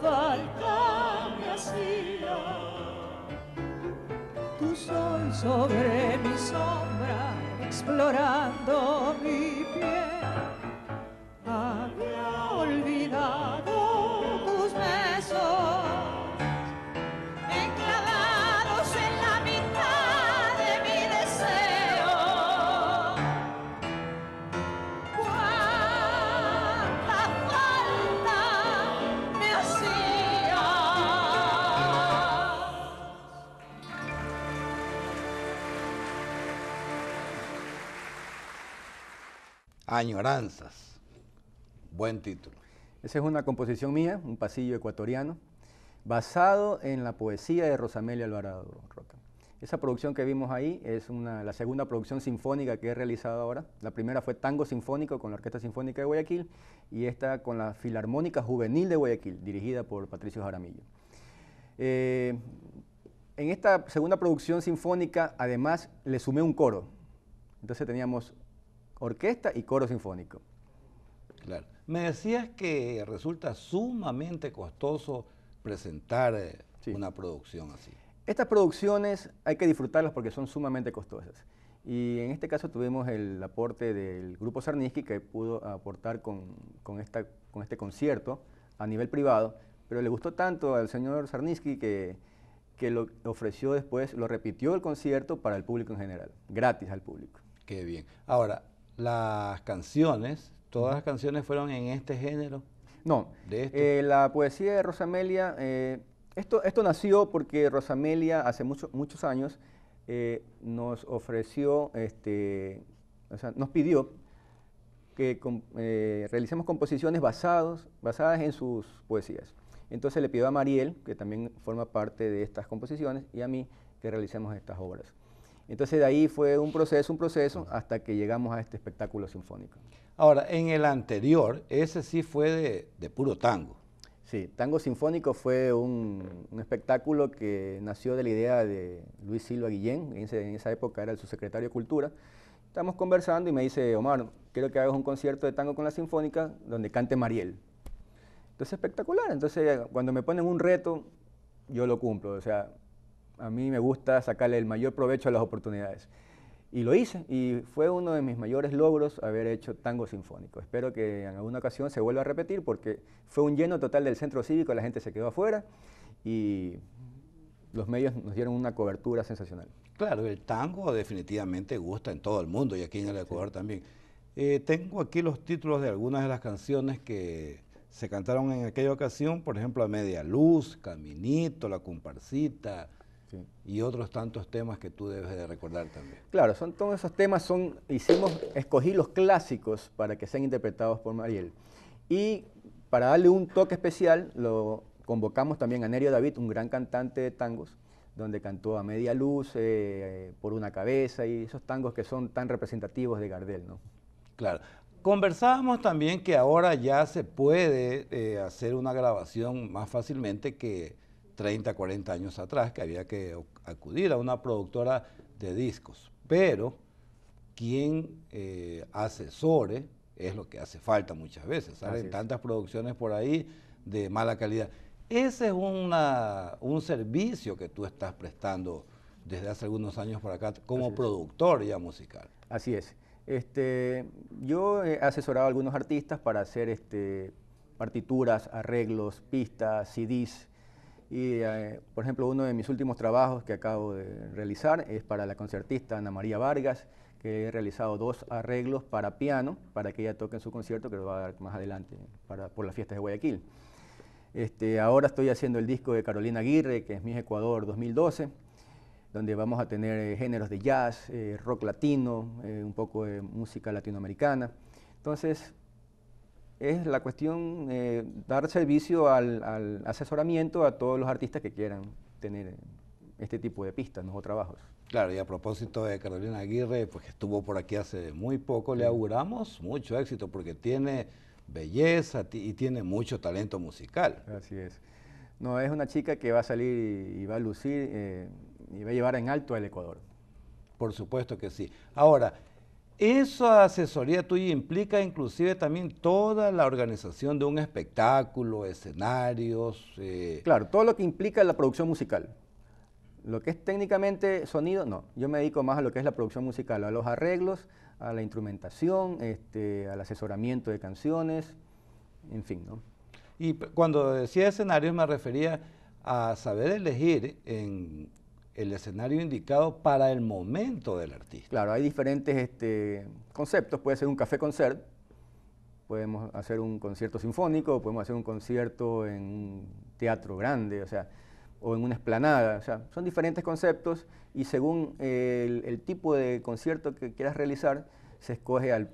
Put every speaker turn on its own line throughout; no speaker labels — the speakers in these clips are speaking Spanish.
falta me hacía tu sol sobre mi sombra explorando mi pie Añoranzas. Buen título. Esa es una composición mía, un pasillo ecuatoriano, basado en la poesía de Rosamelia Alvarado Roca. Esa producción que vimos ahí es la segunda producción sinfónica que he realizado ahora. La primera fue Tango Sinfónico con la Orquesta Sinfónica de Guayaquil y esta con la Filarmónica Juvenil de Guayaquil, dirigida por Patricio Jaramillo. Eh, en esta segunda producción sinfónica, además, le sumé un coro. Entonces teníamos orquesta y coro sinfónico.
Claro. Me decías que resulta sumamente costoso
presentar eh, una producción así. Estas producciones hay que disfrutarlas porque son sumamente costosas. Y en este caso tuvimos el aporte del grupo Sarniski que pudo aportar con, esta, con este concierto a nivel privado, pero le gustó tanto al señor Sarniski que, que lo ofreció después, lo repitió el concierto para el público en general, gratis al público. Qué bien.
Ahora, las canciones, todas las canciones fueron en este género.
No, eh, la poesía de Rosamelia, eh, esto, nació porque Rosamelia hace muchos años eh, nos ofreció, este, o sea, nos pidió que realicemos composiciones basadas en sus poesías. Entonces le pidió a Mariel, que también forma parte de estas composiciones, y a mí que realicemos estas obras. Entonces de ahí fue un proceso, un proceso, hasta que llegamos a este espectáculo sinfónico. Ahora, en el anterior, ese sí fue de, puro tango. Sí, Tango Sinfónico fue un, espectáculo que nació de la idea de Luis Silva Guillén, en, en esa época era el subsecretario de Cultura. Estamos conversando y me dice, Omar, quiero que hagas un concierto de tango con la Sinfónica donde cante Mariel. Entonces, espectacular. Entonces, cuando me ponen un reto, yo lo cumplo. O sea, a mí me gusta sacarle el mayor provecho a las oportunidades. Y lo hice, y fue uno de mis mayores logros haber hecho tango sinfónico. Espero que en alguna ocasión se vuelva a repetir, porque fue un lleno total del centro cívico, la gente se quedó afuera y los medios nos dieron una cobertura sensacional. Claro, el
tango definitivamente gusta en todo el mundo y aquí en el Ecuador también. Eh, tengo aquí los títulos de algunas de las canciones que se cantaron en aquella ocasión, por ejemplo, a Media Luz, Caminito, La Comparsita, y otros tantos temas que tú debes de
recordar también. Claro, son todos esos temas, son, hicimos, escogí los clásicos para que sean interpretados por Mariel. Y para darle un toque especial, lo convocamos también a Nerio David, un gran cantante de tangos, donde cantó a media luz, eh, por una cabeza, y esos tangos que son tan representativos de Gardel, ¿no?
Claro. Conversábamos también que ahora ya se puede eh, hacer una grabación más fácilmente que 30, 40 años atrás, que había que acudir a una productora de discos. Pero quien eh, asesore es lo que hace falta muchas veces. Salen tantas producciones por ahí de mala calidad. Ese es un servicio que tú estás prestando desde hace algunos años para
acá como productor ya musical. Así es. Este, yo he asesorado a algunos artistas para hacer este, partituras, arreglos, pistas, CDs, y, eh, por ejemplo, uno de mis últimos trabajos que acabo de realizar es para la concertista Ana María Vargas, que he realizado dos arreglos para piano, para que ella toque en su concierto que lo va a dar más adelante para, por las fiestas de Guayaquil. Este, ahora estoy haciendo el disco de Carolina Aguirre, que es Mis Ecuador 2012, donde vamos a tener eh, géneros de jazz, eh, rock latino, un poco de música latinoamericana. Entonces, es la cuestión eh, dar servicio al, asesoramiento a todos los artistas que quieran tener este tipo de pistas o trabajos. Claro, y a
propósito de Carolina Aguirre, pues que estuvo por aquí hace muy poco, le auguramos mucho éxito porque tiene belleza y tiene mucho talento musical. Así es. No, es una chica que va a salir y, va a lucir eh, y va a llevar en alto al Ecuador. Por supuesto que sí. Ahora, esa asesoría tuya implica inclusive también toda la organización de un espectáculo, escenarios. Eh,
claro, todo lo que implica la producción musical. Lo que es técnicamente sonido, no. Yo me dedico más a lo que es la producción musical, a los arreglos, a la instrumentación, este, al asesoramiento de canciones, en fin, ¿no?
Y cuando decía escenarios me refería a saber elegir en el escenario indicado para el
momento del artista. Claro, hay diferentes este, conceptos. Puede ser un café concert, podemos hacer un concierto sinfónico, podemos hacer un concierto en un teatro grande, o sea, o en una esplanada. O sea, son diferentes conceptos y según el, tipo de concierto que quieras realizar, se escoge al,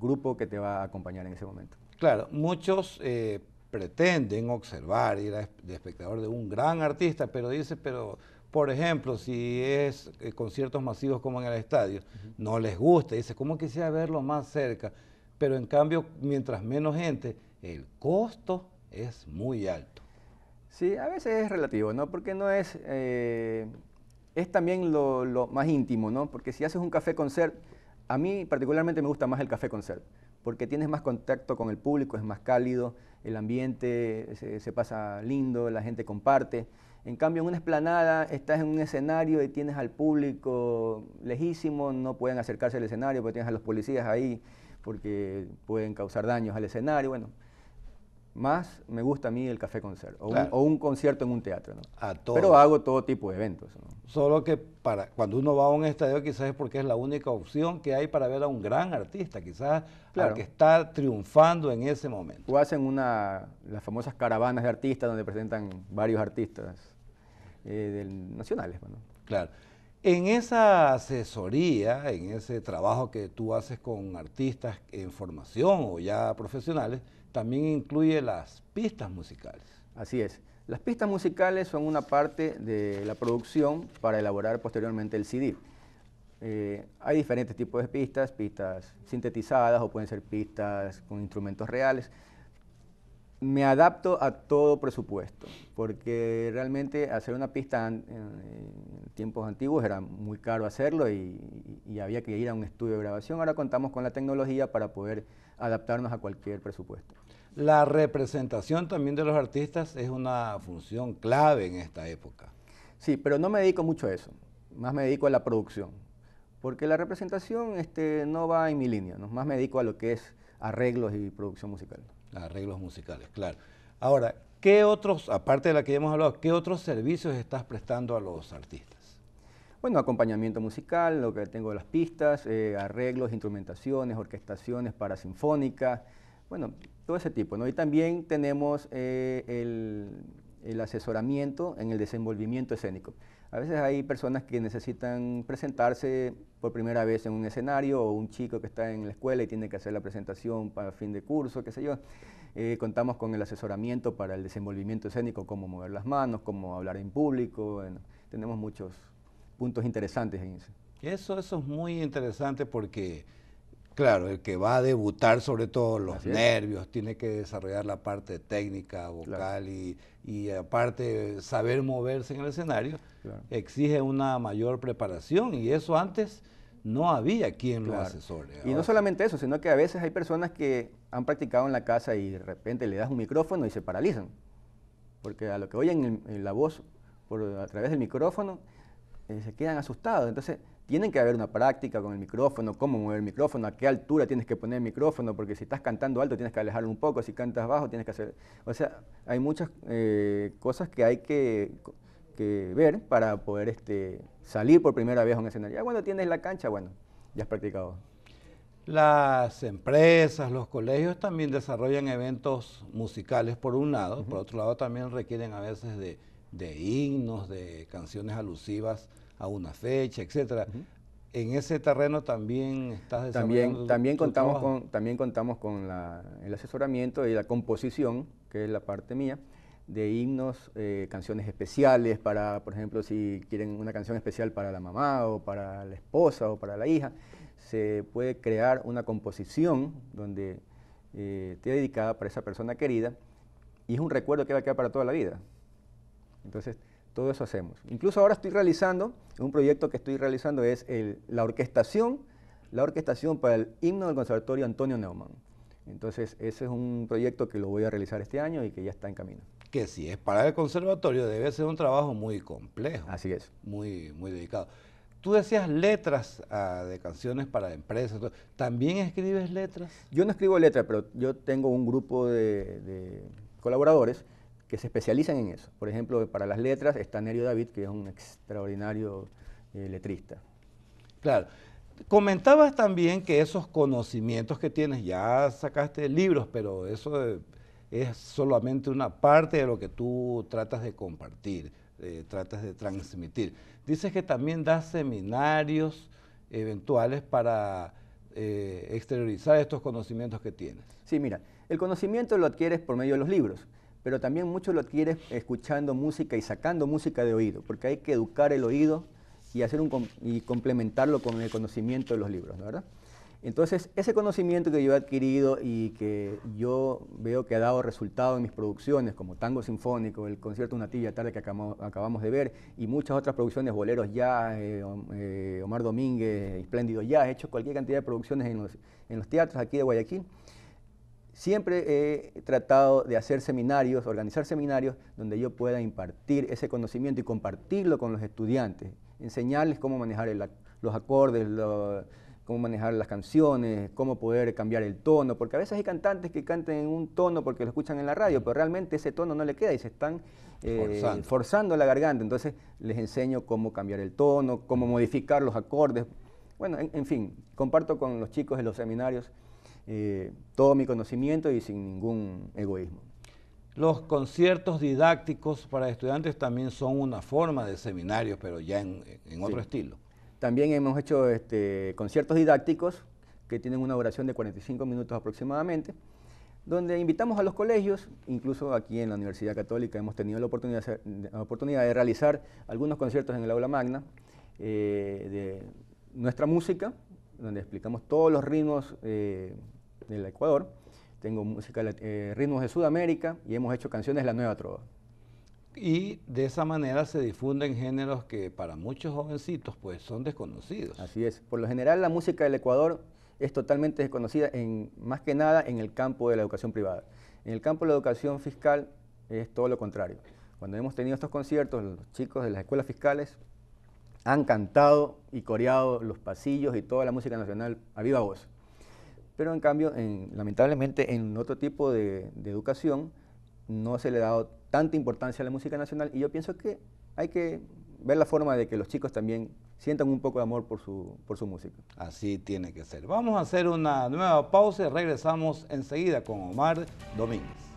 grupo que te va a
acompañar en ese momento. Claro, muchos eh, pretenden observar, ir de espectador de un gran artista, pero dice, pero por ejemplo, si es eh, conciertos masivos como en el estadio, no les gusta, dice, ¿cómo quisiera verlo más cerca? Pero en cambio, mientras menos gente, el costo es muy alto. Sí, a
veces es relativo, ¿no? Porque no es, eh, es también lo, lo, más íntimo, ¿no? Porque si haces un café concert, a mí particularmente me gusta más el café concert porque tienes más contacto con el público, es más cálido, el ambiente se, pasa lindo, la gente comparte. En cambio, en una esplanada estás en un escenario y tienes al público lejísimo, no pueden acercarse al escenario porque tienes a los policías ahí porque pueden causar daños al escenario. Bueno, más me gusta a mí el café concerto o, o, un, concierto en un teatro. ¿no? A Pero hago todo tipo de eventos.
Solo que para cuando uno va a un estadio quizás es porque es la única opción que hay para ver a un gran artista, quizás al que está
triunfando en ese momento. O hacen una, las famosas caravanas de artistas donde presentan varios artistas eh, nacionales. Claro. En esa
asesoría, en ese trabajo que tú haces con artistas en formación o ya profesionales, también incluye las pistas musicales.
Así es. Las pistas musicales son una parte de la producción para elaborar posteriormente el CD. Eh, hay diferentes tipos de pistas, pistas sintetizadas o pueden ser pistas con instrumentos reales me adapto a todo presupuesto, porque realmente hacer una pista en, tiempos antiguos era muy caro hacerlo y, había que ir a un estudio de grabación. Ahora contamos con la tecnología para poder adaptarnos a cualquier presupuesto.
La representación también de los artistas es una función
clave en esta época. Sí, pero no me dedico mucho a eso, más me dedico a la producción, porque la representación este, no va en mi línea, más me dedico a lo que es arreglos y producción musical.
Arreglos musicales,
claro. Ahora, ¿qué otros, aparte de la que ya
hemos hablado, qué otros servicios estás prestando a los artistas?
Bueno, acompañamiento musical, lo que tengo de las pistas, eh, arreglos, instrumentaciones, orquestaciones para sinfónica, bueno, todo ese tipo, ¿no? Y también tenemos eh, el asesoramiento en el desenvolvimiento escénico. A veces hay personas que necesitan presentarse por primera vez en un escenario o un chico que está en la escuela y tiene que hacer la presentación para fin de curso, qué sé yo. Eh, contamos con el asesoramiento para el desenvolvimiento escénico, cómo mover las manos, cómo hablar en público. tenemos muchos puntos interesantes en eso.
Eso, eso es muy interesante porque
Claro, el que va a debutar sobre todo
los nervios, tiene que desarrollar la parte técnica, vocal y, aparte saber moverse en el escenario, exige una mayor preparación y eso
antes no había quien lo asesore. Y no solamente eso, sino que a veces hay personas que han practicado en la casa y de repente le das un micrófono y se paralizan, porque a lo que oyen en la voz por, a través del micrófono eh, se quedan asustados. Entonces, tienen que haber una práctica con el micrófono, cómo mover el micrófono, a qué altura tienes que poner el micrófono, porque si estás cantando alto tienes que alejarlo un poco, si cantas bajo tienes que hacer... O sea, hay muchas eh, cosas que hay que, ver para poder este, salir por primera vez a un escenario. Ya ah, cuando tienes la cancha, bueno, ya has practicado.
Las empresas, los colegios también desarrollan eventos musicales por un lado, por otro lado también requieren a veces de himnos, de canciones alusivas a una fecha, etcétera. En ese terreno también estás desarrollando también, también contamos con
también contamos con el asesoramiento y la composición, que es la parte mía de himnos, eh, canciones especiales para, por ejemplo, si quieren una canción especial para la mamá o para la esposa o para la hija, se puede crear una composición donde eh, esté dedicada para esa persona querida y es un recuerdo que va a quedar para toda la vida. Entonces, todo eso hacemos. Incluso ahora estoy realizando, un proyecto que estoy realizando es la orquestación, la orquestación para el himno del Conservatorio Antonio Neumann. Entonces, ese es un proyecto que lo voy a realizar este año y que ya está en camino. Que si es para el conservatorio
debe ser un trabajo muy complejo. Así es. Muy, muy dedicado. Tú decías
letras ah, de canciones para empresas. ¿También escribes letras? Yo no escribo letras, pero yo tengo un grupo de, de colaboradores que se especializan en eso. Por ejemplo, para las letras está Nerio David, que es un extraordinario eh, letrista.
Claro. Comentabas también que esos conocimientos que tienes, ya sacaste libros, pero eso eh, es solamente una parte de lo que tú tratas de compartir, eh, tratas de transmitir. Dices que también das seminarios
eventuales para exteriorizar estos conocimientos que tienes. Sí, mira, el conocimiento lo adquieres por medio de los libros pero también mucho lo adquieres escuchando música y sacando música de oído, porque hay que educar el oído y, hacer un, y complementarlo con el conocimiento de los libros, ¿verdad? Entonces, ese conocimiento que yo he adquirido y que yo veo que ha dado resultado en mis producciones, como Tango Sinfónico, el concierto Una Tibia Tarde que acabamos, de ver, y muchas otras producciones, Boleros Ya, eh, eh, Omar Domínguez, Espléndido Ya, he hecho cualquier cantidad de producciones en los, en los teatros aquí de Guayaquil. Siempre he tratado de hacer seminarios, organizar seminarios donde yo pueda impartir ese conocimiento y compartirlo con los estudiantes, enseñarles cómo manejar los acordes, cómo manejar las canciones, cómo poder cambiar el tono, porque a veces hay cantantes que cantan en un tono porque lo escuchan en la radio, pero realmente ese tono no le queda y se están eh, forzando. la garganta. Entonces les enseño cómo cambiar el tono, cómo modificar los acordes. Bueno, en, en fin, comparto con los chicos en los seminarios eh, todo mi conocimiento y sin ningún egoísmo.
Los conciertos didácticos para estudiantes también son una forma de seminarios, pero ya en,
otro estilo. También hemos hecho este, conciertos didácticos que tienen una duración de 45 minutos aproximadamente, donde invitamos a los colegios, incluso aquí en la Universidad Católica hemos tenido la oportunidad, de realizar algunos conciertos en el aula magna eh, de nuestra música, donde explicamos todos los ritmos eh, del Ecuador. Tengo música, eh, ritmos de Sudamérica y hemos hecho canciones La Nueva Trova. Y
de esa manera se difunden géneros que para muchos jovencitos pues son desconocidos.
Así es. Por lo general la música del Ecuador es totalmente desconocida más que nada en el campo de la educación privada. En el campo de la educación fiscal es todo lo contrario. Cuando hemos tenido estos conciertos, los chicos de las escuelas fiscales han cantado y coreado los pasillos y toda la música nacional a viva voz. Pero en cambio, lamentablemente, en otro tipo de, educación no se le ha dado tanta importancia a la música nacional y yo pienso que hay que ver la forma de que los chicos también sientan un poco de amor por su, por su música. Así tiene que ser.
Vamos a hacer una nueva pausa y regresamos enseguida con Omar Domínguez.